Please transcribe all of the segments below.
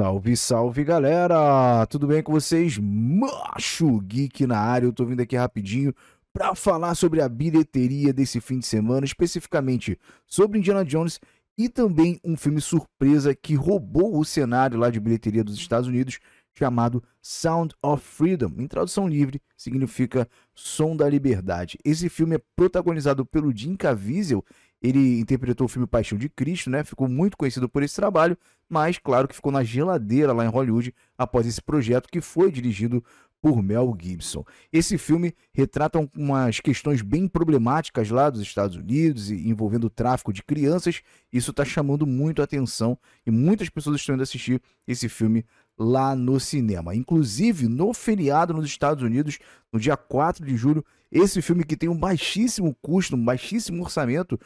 Salve, salve galera! Tudo bem com vocês? Macho Geek na área, eu tô vindo aqui rapidinho para falar sobre a bilheteria desse fim de semana, especificamente sobre Indiana Jones e também um filme surpresa que roubou o cenário lá de bilheteria dos Estados Unidos, chamado Sound of Freedom. Em tradução livre, significa Som da Liberdade. Esse filme é protagonizado pelo Jim Caviezel ele interpretou o filme Paixão de Cristo, né? Ficou muito conhecido por esse trabalho, mas claro que ficou na geladeira lá em Hollywood após esse projeto que foi dirigido por Mel Gibson. Esse filme retrata umas questões bem problemáticas lá dos Estados Unidos envolvendo o tráfico de crianças. Isso está chamando muito a atenção e muitas pessoas estão indo assistir esse filme lá no cinema. Inclusive, no feriado nos Estados Unidos, no dia 4 de julho, esse filme que tem um baixíssimo custo, um baixíssimo orçamento,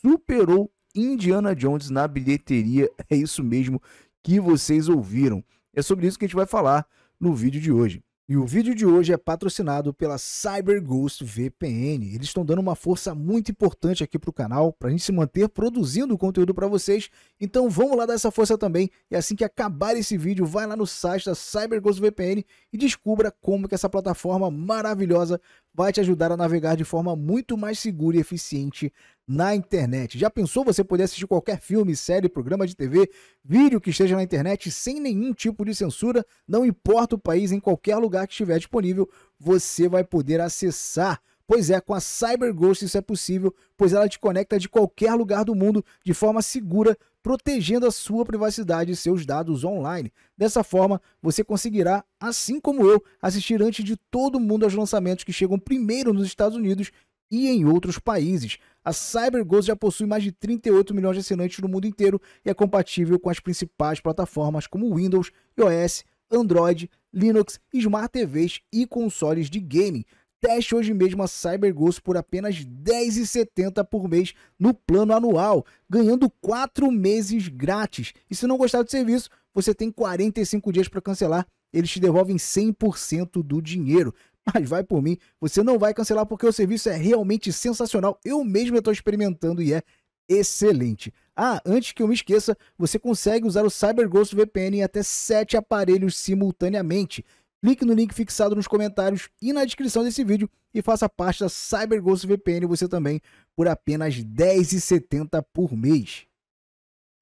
superou Indiana Jones na bilheteria. É isso mesmo que vocês ouviram. É sobre isso que a gente vai falar no vídeo de hoje. E o vídeo de hoje é patrocinado pela CyberGhost VPN. Eles estão dando uma força muito importante aqui para o canal, para a gente se manter produzindo conteúdo para vocês. Então vamos lá dar essa força também. E assim que acabar esse vídeo, vai lá no site da CyberGhost VPN e descubra como que essa plataforma maravilhosa vai te ajudar a navegar de forma muito mais segura e eficiente na internet. Já pensou você poder assistir qualquer filme, série, programa de TV, vídeo que esteja na internet sem nenhum tipo de censura, não importa o país, em qualquer lugar que estiver disponível, você vai poder acessar. Pois é, com a CyberGhost isso é possível, pois ela te conecta de qualquer lugar do mundo de forma segura, protegendo a sua privacidade e seus dados online. Dessa forma, você conseguirá, assim como eu, assistir antes de todo mundo aos lançamentos que chegam primeiro nos Estados Unidos e em outros países. A CyberGhost já possui mais de 38 milhões de assinantes no mundo inteiro e é compatível com as principais plataformas como Windows, iOS, Android, Linux, Smart TVs e consoles de gaming. Teste hoje mesmo a CyberGhost por apenas R$ 10,70 por mês no plano anual, ganhando 4 meses grátis. E se não gostar do serviço, você tem 45 dias para cancelar. Eles te devolvem 100% do dinheiro. Mas vai por mim, você não vai cancelar porque o serviço é realmente sensacional. Eu mesmo estou experimentando e é excelente. Ah, antes que eu me esqueça, você consegue usar o CyberGhost VPN em até 7 aparelhos simultaneamente. Clique no link fixado nos comentários e na descrição desse vídeo e faça parte da CyberGhost VPN você também por apenas R$ 10,70 por mês.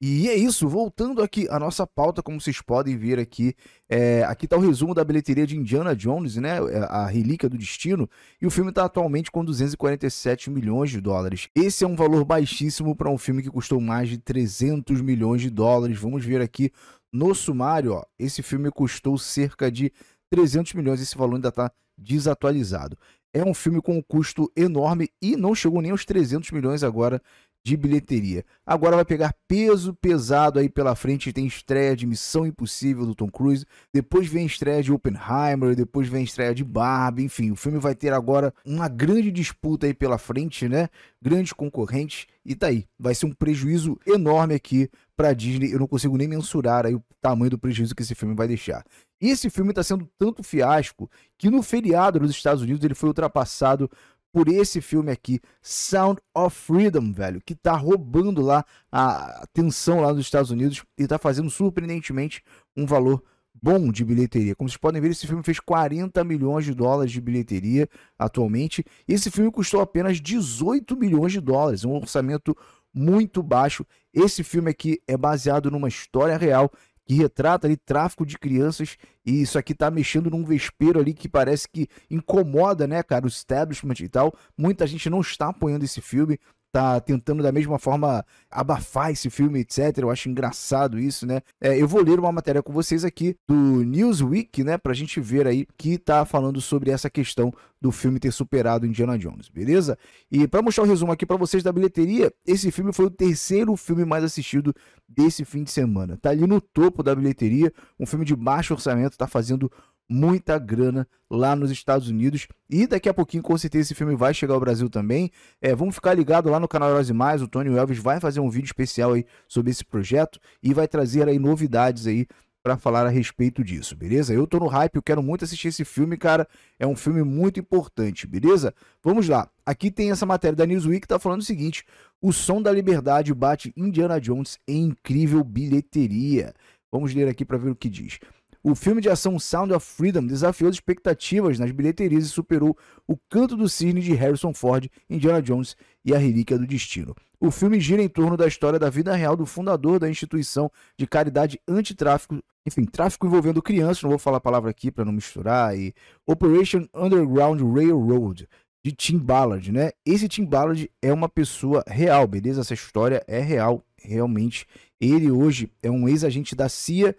E é isso, voltando aqui à nossa pauta, como vocês podem ver aqui, é, aqui está o resumo da bilheteria de Indiana Jones, né, é, a Relíquia do Destino, e o filme está atualmente com 247 milhões de dólares. Esse é um valor baixíssimo para um filme que custou mais de 300 milhões de dólares. Vamos ver aqui no sumário, ó, esse filme custou cerca de 300 milhões, esse valor ainda está desatualizado. É um filme com um custo enorme e não chegou nem aos 300 milhões agora de bilheteria. Agora vai pegar peso pesado aí pela frente. Tem estreia de Missão Impossível do Tom Cruise, depois vem a estreia de Oppenheimer, depois vem a estreia de Barbie. Enfim, o filme vai ter agora uma grande disputa aí pela frente, né? Grandes concorrentes e tá aí. Vai ser um prejuízo enorme aqui para Disney. Eu não consigo nem mensurar aí o tamanho do prejuízo que esse filme vai deixar. Esse filme está sendo tanto fiasco que no feriado nos Estados Unidos ele foi ultrapassado por esse filme aqui, Sound of Freedom, velho, que tá roubando lá a atenção lá nos Estados Unidos e tá fazendo surpreendentemente um valor bom de bilheteria. Como vocês podem ver, esse filme fez 40 milhões de dólares de bilheteria atualmente. Esse filme custou apenas 18 milhões de dólares, um orçamento muito baixo. Esse filme aqui é baseado numa história real que retrata ali tráfico de crianças e isso aqui tá mexendo num vespeiro ali que parece que incomoda, né, cara, o establishment e tal. Muita gente não está apoiando esse filme, tá tentando da mesma forma abafar esse filme, etc. Eu acho engraçado isso, né? É, eu vou ler uma matéria com vocês aqui do Newsweek, né? Pra gente ver aí que tá falando sobre essa questão do filme ter superado Indiana Jones, beleza? E para mostrar o um resumo aqui para vocês da bilheteria, esse filme foi o terceiro filme mais assistido desse fim de semana. Tá ali no topo da bilheteria, um filme de baixo orçamento tá fazendo muita grana lá nos Estados Unidos. E daqui a pouquinho, com certeza, esse filme vai chegar ao Brasil também. É, vamos ficar ligado lá no canal Heróis e Mais. O Tony Elvis vai fazer um vídeo especial aí sobre esse projeto e vai trazer aí novidades aí para falar a respeito disso, beleza? Eu tô no hype, eu quero muito assistir esse filme, cara. É um filme muito importante, beleza? Vamos lá. Aqui tem essa matéria da Newsweek que tá falando o seguinte: O Som da Liberdade bate Indiana Jones em incrível bilheteria. Vamos ler aqui para ver o que diz. O filme de ação Sound of Freedom desafiou as expectativas nas bilheterias e superou O Canto do Cisne de Harrison Ford, Indiana Jones e A Relíquia do Destino. O filme gira em torno da história da vida real do fundador da instituição de caridade antitráfico, enfim, tráfico envolvendo crianças, não vou falar a palavra aqui para não misturar, e Operation Underground Railroad, de Tim Ballard, né? Esse Tim Ballard é uma pessoa real, beleza? Essa história é real, realmente. Ele hoje é um ex-agente da CIA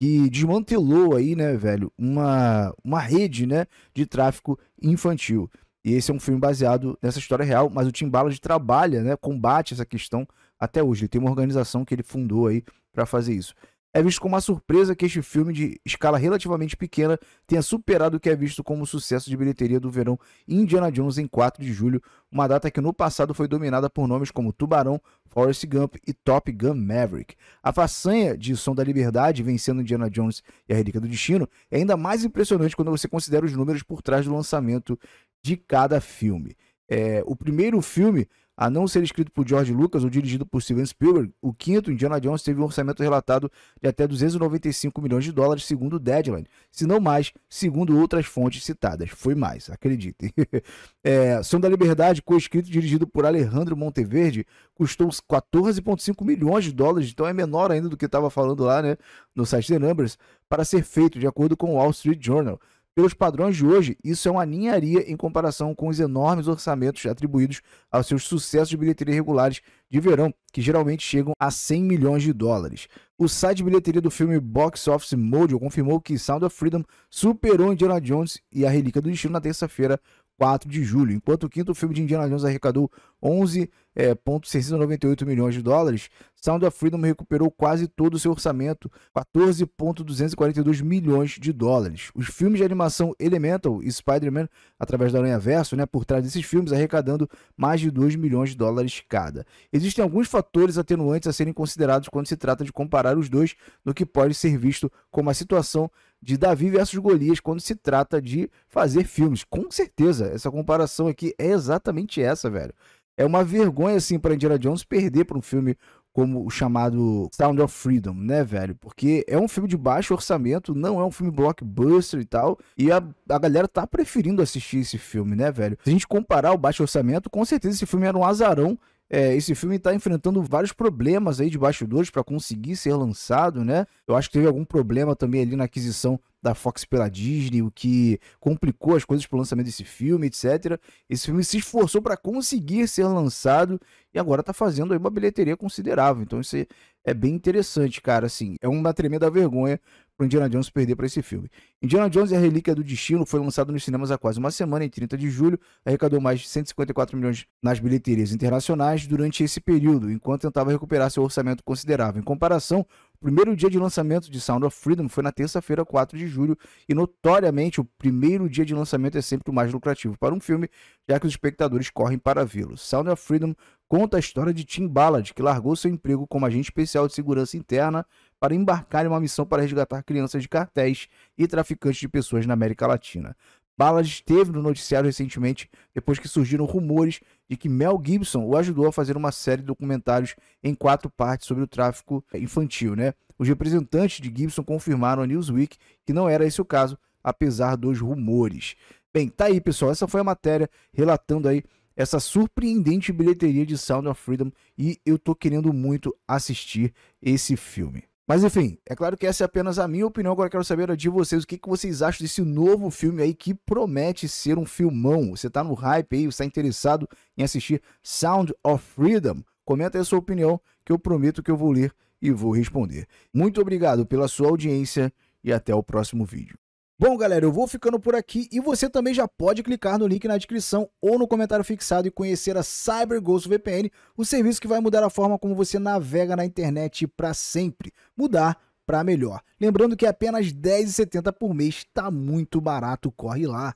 que desmantelou aí, né, velho, uma, uma rede, né, de tráfico infantil. E esse é um filme baseado nessa história real, mas o Tim Ballard trabalha, né, combate essa questão até hoje. Ele tem uma organização que ele fundou aí para fazer isso é visto como uma surpresa que este filme de escala relativamente pequena tenha superado o que é visto como sucesso de bilheteria do verão Indiana Jones em 4 de julho, uma data que no passado foi dominada por nomes como Tubarão, Forrest Gump e Top Gun Maverick. A façanha de Som da Liberdade vencendo Indiana Jones e a Relíquia do Destino é ainda mais impressionante quando você considera os números por trás do lançamento de cada filme. É, o primeiro filme a não ser escrito por George Lucas ou dirigido por Steven Spielberg, o quinto Indiana Jones teve um orçamento relatado de até 295 milhões de dólares, segundo o Deadline, se não mais, segundo outras fontes citadas. Foi mais, acreditem. é, Som da Liberdade, coescrito e dirigido por Alejandro Monteverde, custou 14,5 milhões de dólares, então é menor ainda do que estava falando lá né, no site The Numbers, para ser feito, de acordo com o Wall Street Journal. Pelos padrões de hoje, isso é uma ninharia em comparação com os enormes orçamentos atribuídos aos seus sucessos de bilheteria regulares de verão, que geralmente chegam a 100 milhões de dólares. O site de bilheteria do filme Box Office Mojo confirmou que Sound of Freedom superou Indiana Jones e a Relíquia do Destino na terça-feira, 4 de julho, enquanto o quinto filme de Indiana Jones arrecadou 11,698 é, milhões de dólares, Sound of Freedom recuperou quase todo o seu orçamento, 14,242 milhões de dólares. Os filmes de animação Elemental e Spider-Man, através da Aranha Verso, né, por trás desses filmes, arrecadando mais de 2 milhões de dólares cada. Existem alguns fatores atenuantes a serem considerados quando se trata de comparar comparar os dois no que pode ser visto como a situação de Davi versus Golias quando se trata de fazer filmes. Com certeza, essa comparação aqui é exatamente essa, velho. É uma vergonha, assim, para Indiana Jones perder para um filme como o chamado Sound of Freedom, né, velho? Porque é um filme de baixo orçamento, não é um filme blockbuster e tal, e a, a galera tá preferindo assistir esse filme, né, velho? Se a gente comparar o baixo orçamento, com certeza esse filme era um azarão é, esse filme está enfrentando vários problemas aí de bastidores para conseguir ser lançado, né? Eu acho que teve algum problema também ali na aquisição da Fox pela Disney, o que complicou as coisas para o lançamento desse filme, etc. Esse filme se esforçou para conseguir ser lançado e agora está fazendo aí uma bilheteria considerável. Então isso é, é bem interessante, cara. Assim, é uma tremenda vergonha para Indiana Jones perder para esse filme. Indiana Jones e a Relíquia do Destino foi lançado nos cinemas há quase uma semana, em 30 de julho, arrecadou mais de 154 milhões nas bilheterias internacionais durante esse período, enquanto tentava recuperar seu orçamento considerável. Em comparação, primeiro dia de lançamento de Sound of Freedom foi na terça-feira, 4 de julho, e notoriamente o primeiro dia de lançamento é sempre o mais lucrativo para um filme, já que os espectadores correm para vê-lo. Sound of Freedom conta a história de Tim Ballard, que largou seu emprego como agente especial de segurança interna para embarcar em uma missão para resgatar crianças de cartéis e traficantes de pessoas na América Latina. Ballard esteve no noticiário recentemente depois que surgiram rumores de que Mel Gibson o ajudou a fazer uma série de documentários em quatro partes sobre o tráfico é, infantil, né? Os representantes de Gibson confirmaram a Newsweek que não era esse o caso, apesar dos rumores. Bem, tá aí, pessoal. Essa foi a matéria relatando aí essa surpreendente bilheteria de Sound of Freedom e eu tô querendo muito assistir esse filme. Mas enfim, é claro que essa é apenas a minha opinião. Agora quero saber de vocês o que, que vocês acham desse novo filme aí que promete ser um filmão. Você tá no hype aí, você tá interessado em assistir Sound of Freedom? Comenta aí a sua opinião, que eu prometo que eu vou ler e vou responder. Muito obrigado pela sua audiência e até o próximo vídeo. Bom, galera, eu vou ficando por aqui e você também já pode clicar no link na descrição ou no comentário fixado e conhecer a CyberGhost VPN, o serviço que vai mudar a forma como você navega na internet para sempre. Mudar para melhor. Lembrando que apenas R$10,70 por mês, está muito barato, corre lá.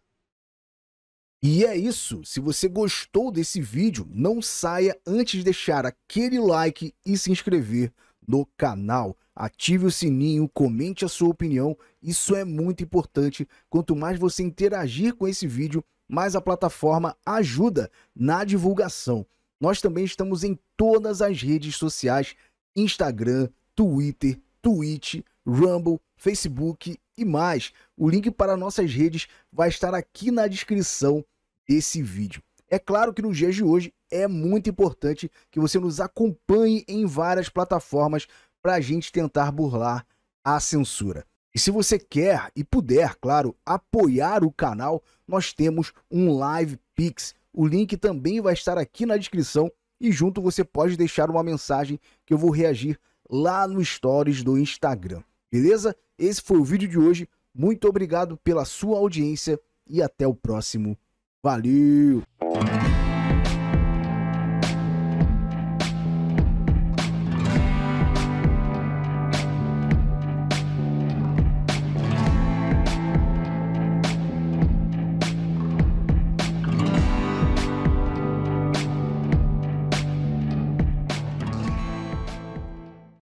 E é isso, se você gostou desse vídeo, não saia antes de deixar aquele like e se inscrever no canal. Ative o sininho, comente a sua opinião, isso é muito importante. Quanto mais você interagir com esse vídeo, mais a plataforma ajuda na divulgação. Nós também estamos em todas as redes sociais: Instagram, Twitter, Twitch, Rumble, Facebook e mais. O link para nossas redes vai estar aqui na descrição desse vídeo. É claro que nos dias de hoje é muito importante que você nos acompanhe em várias plataformas para a gente tentar burlar a censura. E se você quer e puder, claro, apoiar o canal, nós temos um Live Pix. O link também vai estar aqui na descrição e junto você pode deixar uma mensagem que eu vou reagir lá no stories do Instagram. Beleza? Esse foi o vídeo de hoje. Muito obrigado pela sua audiência e até o próximo Valeu!